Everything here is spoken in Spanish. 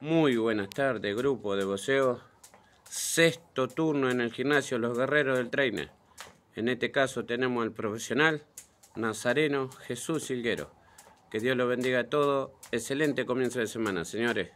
Muy buenas tardes, grupo de voceo. Sexto turno en el gimnasio Los Guerreros del Trainer. En este caso tenemos al profesional Nazareno Jesús Silguero. Que Dios lo bendiga a todos. Excelente comienzo de semana, señores.